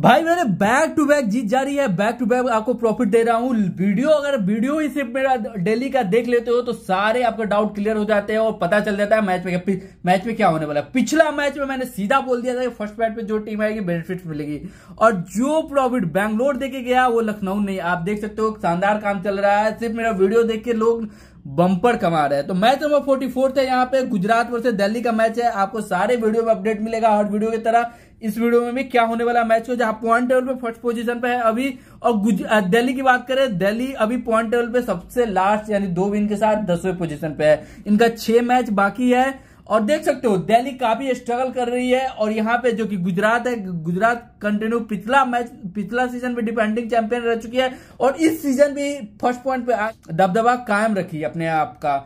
भाई मैंने back to back जीत जा रही है बैक टू बैक आपको प्रॉफिट दे रहा हूँ वीडियो अगर वीडियो ही सिर्फ मेरा डेली का देख लेते हो तो सारे आपका डाउट क्लियर हो जाते हैं और पता चल जाता है मैच में मैच में क्या होने वाला है पिछला मैच में मैंने सीधा बोल दिया था कि फर्स्ट मैच में जो टीम आएगी बेनिफिट मिलेगी और जो प्रॉफिट बैंगलोर देखे गया वो लखनऊ नहीं आप देख सकते हो शानदार काम चल रहा है सिर्फ मेरा वीडियो देख के लोग बम्पर कमा रहे हैं तो मैच नंबर फोर्टी फोर्थ है यहाँ पे गुजरात वर्ष दिल्ली का मैच है आपको सारे वीडियो में अपडेट मिलेगा हर वीडियो की तरह इस वीडियो में भी क्या होने वाला मैच को जहां पॉइंट टेबल पे फर्स्ट पोजीशन पे है अभी और दिल्ली की बात करें दिल्ली अभी पॉइंट टेबल पे सबसे लास्ट यानी दो विन के साथ दसवें पोजीशन पे है इनका छह मैच बाकी है और देख सकते हो दिल्ली काफी स्ट्रगल कर रही है और यहाँ पे जो कि गुजरात है गुजरात कंटिन्यू पिछला मैच पिछला सीजन में डिपेंडिंग चैंपियन रह चुकी है और इस सीजन भी फर्स्ट पॉइंट पे दबदबा कायम रखी अपने आप का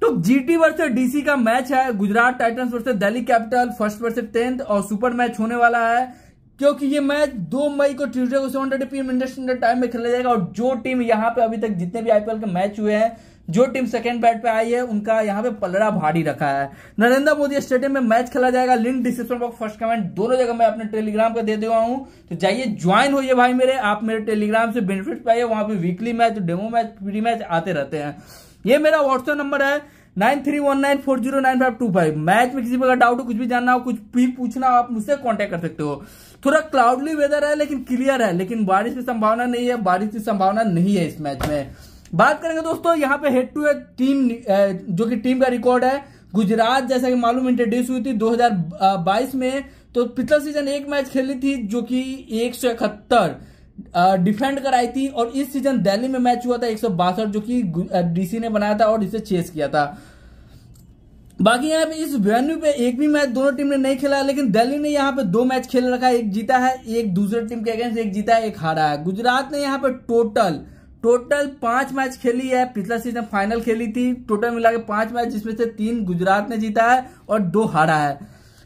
तो जीटी वर्सेस डीसी का मैच है Gujarat Titans versus Delhi Capital first versus tenth और सुपर मैच होने वाला है क्योंकि ये मैच 2 मई को ट्यूजडे को seven thirty P M Indian time में खेला जाएगा और जो टीम यहाँ पे अभी तक जितने भी आईपीएल के मैच हुए हैं जो टीम सेकेंड बैट पे आई है उनका यहाँ पे पलड़ा भारी रखा है नरेंद्र मोदी स्टेडियम में मैच खेला जाएगा link description box first comment दोनों जगह मैं अपने टेलीग्राम का दे दिया हूँ तो जाइए ज्वाइन होइए भाई मेरे आप मेरे टेलीग्राम से बेनिफिट पाइए वहां पे weekly match demo match free match आते रहते हैं ये मेरा व्हाट्सएप नंबर है nine three one nine four zero nine five two five match में किसी प्रकार डाउट हो कुछ भी जानना हो कुछ भी पूछना हो आप मुझसे कांटेक्ट कर सकते हो थोड़ा क्लाउडली वेदर है लेकिन क्लियर है लेकिन बारिश की संभावना नहीं है बारिश की संभावना नहीं है इस मैच में बात करेंगे दोस्तों यहाँ पे हेड टू हेड टीम जो कि टीम का रिकॉर्ड है गुजरात जैसा कि मालूम इंट्रोड्यूस हुई थी 2022 में तो पिछला सीजन एक मैच खेली थी जो कि एक डिफेंड कराई थी और इस सीजन दिल्ली में मैच हुआ था एक जो कि डीसी ने बनाया था और इसे चेस किया था बाकी यहाँ पे इस वेन्यू पे एक भी मैच दोनों टीम ने नहीं खेला लेकिन दिल्ली ने यहाँ पे दो मैच खेल रखा है एक जीता है एक दूसरे टीम के अगेंस्ट एक जीता है एक हारा है गुजरात ने यहाँ पे टोटल टोटल पांच मैच खेली है पिछला सीजन फाइनल खेली थी टोटल मिला के पांच मैच जिसमें से तीन गुजरात ने जीता है और दो हारा है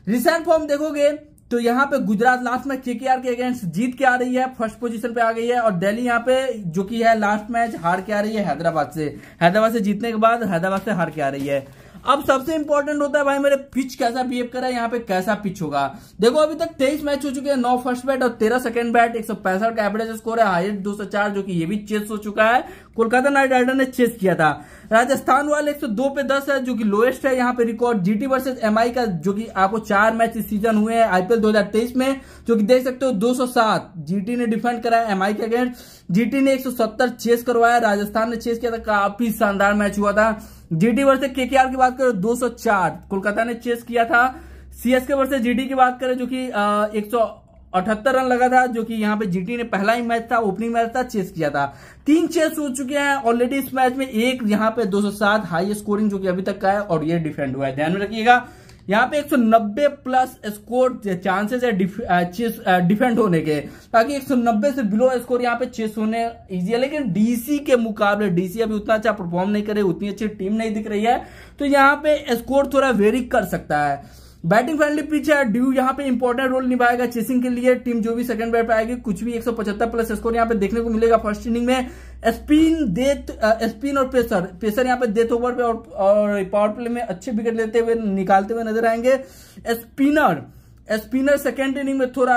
रिसेंट फॉर्म देखोगे तो यहाँ पे गुजरात लास्ट मैच केकेआर के अगेंस्ट जीत के आ रही है फर्स्ट पोजीशन पे आ गई है और दिल्ली यहाँ पे जो कि है लास्ट मैच हार के आ रही है हैदराबाद से हैदराबाद से जीतने के बाद हैदराबाद से हार के आ रही है अब सबसे इंपॉर्टेंट होता है भाई मेरे पिच कैसा बिहेव करा है यहाँ पे कैसा पिच होगा देखो अभी तक तेईस मैच हो चुके हैं नौ फर्स्ट बैट और तेरह सेकंड बैट एक सौ पैंसठ का एवरेज स्कोर है हाईएस्ट दो सौ चार जो कि ये भी चेस हो चुका है कोलकाता नाइट राइडर ने चेस किया था राजस्थान वाले 102 पे 10 है जो कि लोएस्ट है यहाँ पे रिकॉर्ड जीटी वर्सेस एमआई का जो कि आपको चार मैच इस सीजन हुए हैं आईपीएल 2023 में जो कि देख सकते हो 207 जीटी ने डिफेंड कराया एमआई के अगेंस्ट जीटी ने 170 चेस करवाया राजस्थान ने चेस किया था काफी शानदार मैच हुआ था जीटी वर्सेज केकेआर की बात करो दो कोलकाता ने चेस किया था सीएसके वर्सेज जीडी की बात करें जो की एक अठहत्तर रन लगा था जो कि यहाँ पे जीटी ने पहला ही मैच था ओपनिंग मैच था चेस किया था तीन चेस हो चुके हैं ऑलरेडी इस मैच में एक यहाँ पे 207 हाई स्कोरिंग जो कि अभी तक का है और ये डिफेंड हुआ है ध्यान में रखिएगा यहाँ पे 190 प्लस स्कोर चांसेस है डिफेंड होने के ताकि 190 से बिलो स्कोर यहाँ पे चेस होने इजी है लेकिन डीसी के मुकाबले डीसी अभी उतना अच्छा परफॉर्म नहीं करे उतनी अच्छी टीम नहीं दिख रही है तो यहाँ पे स्कोर थोड़ा वेरी कर सकता है बैटिंग फ्रेंडली पिच है ड्यू यहाँ पे इंपॉर्टेंट रोल निभाएगा चेसिंग के लिए टीम जो भी सेकंड बैट पे आएगी कुछ भी 175 प्लस स्कोर यहाँ पे देखने को मिलेगा फर्स्ट इनिंग में स्पिन डेथ स्पिन और पेसर पेसर यहाँ पे डेथ ओवर पे और, और पावर प्ले में अच्छे विकेट लेते हुए निकालते हुए नजर आएंगे स्पिनर स्पिनर सेकेंड इनिंग में थोड़ा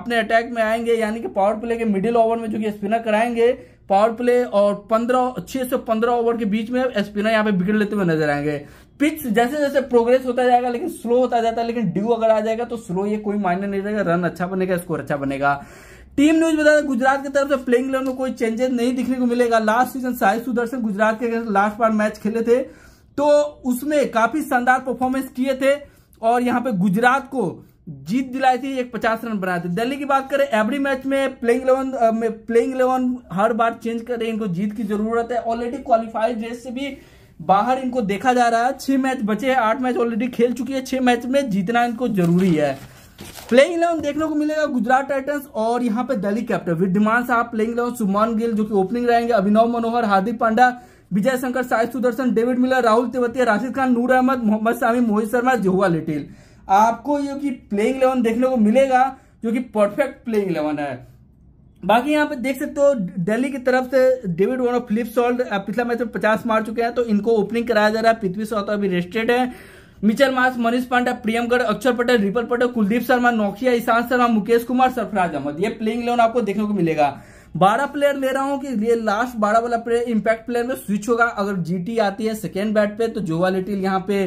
अपने अटैक में आएंगे यानी कि पावर प्ले के मिडिल ओवर में जो कि स्पिनर कराएंगे पावर प्ले और पंद्रह छह से पंद्रह ओवर के बीच में स्पिनर यहाँ पे बिगड़ लेते हुए नजर आएंगे पिच जैसे जैसे प्रोग्रेस होता जाएगा लेकिन स्लो होता जाता है लेकिन ड्यू अगर आ जाएगा तो स्लो ये कोई मायने नहीं रहेगा रन अच्छा बनेगा स्कोर अच्छा बनेगा टीम न्यूज बता दें गुजरात की तरफ से प्लेइंग इलेवन में कोई चेंजेस नहीं दिखने को मिलेगा लास्ट सीजन साई सुदर्शन गुजरात के लास्ट बार मैच खेले थे तो उसमें काफी शानदार परफॉर्मेंस किए थे और यहाँ पे गुजरात को जीत दिलाई थी एक पचास रन बनाए थे दिल्ली की बात करें एवरी मैच में प्लेइंग इलेवन में प्लेइंग इलेवन हर बार चेंज कर हैं इनको जीत की जरूरत है ऑलरेडी क्वालिफाइड रेस से भी बाहर इनको देखा जा रहा है छह मैच बचे हैं आठ मैच ऑलरेडी खेल चुकी है छह मैच में जीतना इनको जरूरी है प्लेइंग इलेवन देखने को मिलेगा गुजरात टाइटन्स और यहाँ पे दिल्ली कैप्टन विद्यमान साहब प्लेइंग इलेवन सुमान गिल जो की ओपनिंग रहेंगे Abhinav Manohar Hardik Pandya Vijay Shankar Sai Sudarshan David Miller Rahul Tewatia Rashid Khan Noor Ahmad Mohammed Shami Mohit Sharma Joshua Little आपको जो कि प्लेइंग इलेवन देखने को मिलेगा जो कि परफेक्ट प्लेइंग इलेवन है बाकी यहाँ पे देख सकते हो दिल्ली की तरफ से डेविड वार्नर फिलिप सॉल्ट पिछला मैच में पचास मार चुके हैं तो इनको ओपनिंग कराया जा रहा है पृथ्वी सौ अभी रेस्टेड है मिचर मास मनीष पांडा प्रियमगढ़ अक्षर पटेल रिपल पटेल कुलदीप शर्मा नोकिया ईशांत शर्मा मुकेश कुमार सरफराज अहमद ये प्लेइंग इलेवन आपको देखने को मिलेगा बारह प्लेयर ले रहा हूँ कि ये लास्ट बारह वाला प्लेयर इम्पैक्ट प्लेयर में स्विच होगा अगर जीटी आती है सेकेंड बैट पे तो जोवा लिटिल यहाँ पे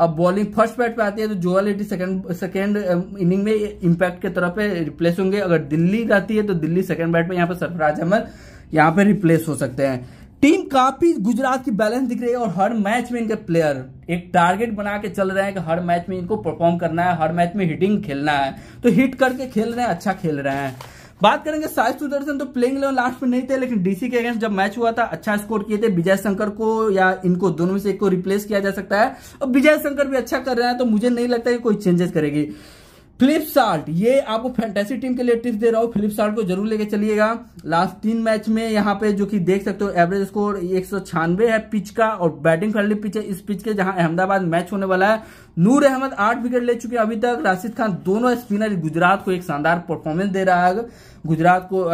अब बॉलिंग फर्स्ट बैट पे आती है तो जोअल एटी सेकंड सेकंड इनिंग में इम्पैक्ट के तरफ पे रिप्लेस होंगे अगर दिल्ली रहती है तो दिल्ली सेकंड बैट पे यहाँ पे सरफराज अहमद यहाँ पे रिप्लेस हो सकते हैं टीम काफी गुजरात की बैलेंस दिख रही है और हर मैच में इनके प्लेयर एक टारगेट बना के चल रहे हैं कि हर मैच में इनको परफॉर्म करना है हर मैच में हिटिंग खेलना है तो हिट करके खेल रहे हैं अच्छा खेल रहे हैं बात करेंगे साई सुदर्शन तो प्लेइंग इलेवन लास्ट में नहीं थे लेकिन डीसी के अगेंस्ट जब मैच हुआ था अच्छा स्कोर किए थे विजय शंकर को या इनको दोनों में से एक को रिप्लेस किया जा सकता है और विजय शंकर भी अच्छा कर रहे हैं तो मुझे नहीं लगता कि कोई चेंजेस करेगी फ्लिपसार्ट ये आपको फैंटेसी टीम के लिए टिप्स दे रहा हूँ फ्लिपसार्ट को जरूर लेके चलिएगा लास्ट तीन मैच में यहाँ पे जो कि देख सकते हो एवरेज स्कोर एक है पिच का और बैटिंग फ्रेंडली पिच है इस पिच के जहां अहमदाबाद मैच होने वाला है नूर अहमद आठ विकेट ले चुके हैं अभी तक राशिद खान दोनों स्पिनर गुजरात को एक शानदार परफॉर्मेंस दे रहा है गुजरात को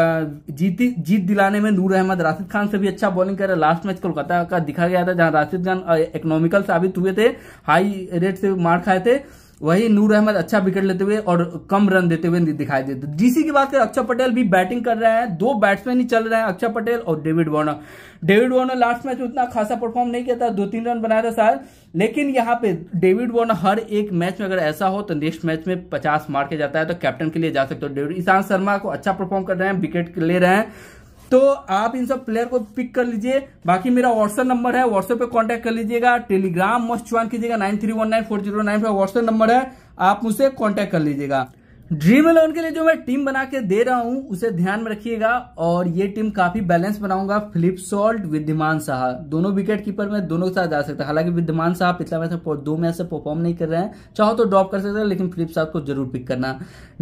जीती जीत दिलाने में नूर अहमद राशिद खान से भी अच्छा बॉलिंग कर रहा है लास्ट मैच कोलकाता का दिखा गया था जहां राशिद खान इकोनॉमिकल साबित हुए थे हाई रेट से मार खाए थे वही नूर अहमद अच्छा विकेट लेते हुए और कम रन देते हुए दिखाई देते डीसी की बात करें अक्षर पटेल भी बैटिंग कर रहे हैं दो बैट्समैन ही चल रहे हैं अक्षर पटेल और David Warner David Warner last match में उतना खासा परफॉर्म नहीं किया था दो तीन रन बनाया था शायद लेकिन यहाँ पे डेविड वार्नर हर एक मैच में अगर ऐसा हो तो नेक्स्ट मैच में पचास मार के जाता है तो कैप्टन के लिए जा सकते हो डेविड ईशांत शर्मा को अच्छा परफॉर्म कर रहे हैं विकेट ले रहे हैं तो आप इन सब प्लेयर को पिक कर लीजिए बाकी मेरा व्हाट्सएप नंबर है व्हाट्सएप पे कांटेक्ट कर लीजिएगा टेलीग्राम मस्ट ज्वाइन कीजिएगा nine three one nine four zero nine five WhatsApp number है आप मुझसे कांटेक्ट कर लीजिएगा ड्रीम इलेवन के लिए जो मैं टीम बना के दे रहा हूं उसे ध्यान में रखिएगा और ये टीम काफी बैलेंस बनाऊंगा फिलिप सॉल्ट विद्यमान शाह दोनों विकेट कीपर में दोनों के साथ जा सकता है हालांकि विद्यमान साहा पिछला मैच दो मैच से परफॉर्म नहीं कर रहे हैं चाहो तो ड्रॉप कर सकते हैं लेकिन फिलिप साहब को जरूर पिक करना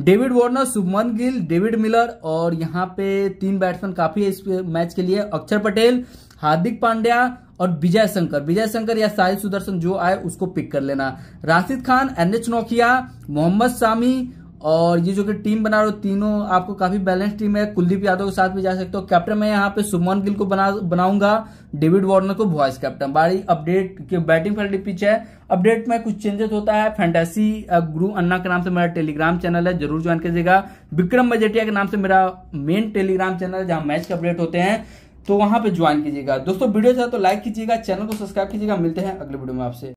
David Warner Shubman Gill David Miller और यहाँ पे तीन बैट्समैन काफी है इस मैच के लिए अक्षर पटेल हार्दिक पांड्या और विजय शंकर विजय शंकर या साहिल सुदर्शन जो आए उसको पिक कर लेना राशिद खान एन एच नोकिया मोहम्मद शामी और ये जो कि टीम बना रहे हो तीनों आपको काफी बैलेंस टीम है कुलदीप यादव के साथ भी जा सकते हो कैप्टन मैं यहाँ पे सुमन गिल को बना बनाऊंगा डेविड वार्नर को वॉइस कैप्टन बारी अपडेट के बैटिंग फैल्टी पिच है अपडेट में कुछ चेंजेस होता है फैंटेसी गुरु अन्ना के नाम से मेरा टेलीग्राम चैनल है जरूर ज्वाइन कीजिएगा विक्रम बजेटिया के नाम से मेरा मेन टेलीग्राम चैनल है जहां मैच के अपडेट होते हैं तो वहां पे ज्वाइन कीजिएगा दोस्तों वीडियो चाहे अच्छा तो लाइक कीजिएगा चैनल को सब्सक्राइब कीजिएगा मिलते हैं अगले वीडियो में आपसे